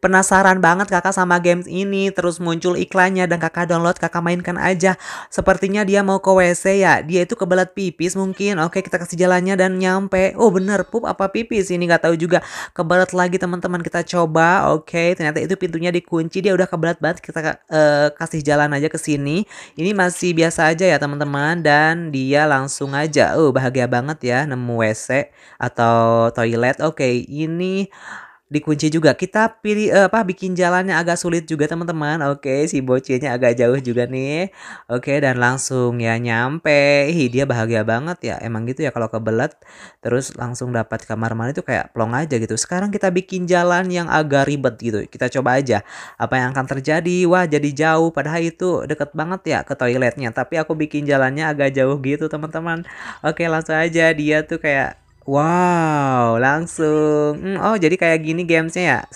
penasaran banget kakak sama games ini, terus muncul iklannya dan kakak download, kakak mainkan aja. Sepertinya dia mau ke WC ya, dia itu kebelat pipis mungkin. Oke kita kasih jalannya dan nyampe. Oh bener pup apa pipis ini Gak tahu juga. Kebelat lagi teman-teman kita coba. Oke ternyata itu pintunya dikunci, dia udah kebelat banget. Kita uh, kasih jalan aja ke sini. Ini masih biasa aja ya teman-teman dan dia langsung aja. Oh bahagia banget ya nemu WC atau toilet. Oke ini dikunci juga. Kita pilih eh, apa bikin jalannya agak sulit juga teman-teman. Oke, si bocilnya agak jauh juga nih. Oke, dan langsung ya nyampe. Ih, dia bahagia banget ya. Emang gitu ya kalau kebelet terus langsung dapat kamar mandi itu kayak plong aja gitu. Sekarang kita bikin jalan yang agak ribet gitu. Kita coba aja apa yang akan terjadi. Wah, jadi jauh padahal itu deket banget ya ke toiletnya, tapi aku bikin jalannya agak jauh gitu, teman-teman. Oke, langsung aja dia tuh kayak Wow, langsung. Hmm, oh, jadi kayak gini gamesnya ya?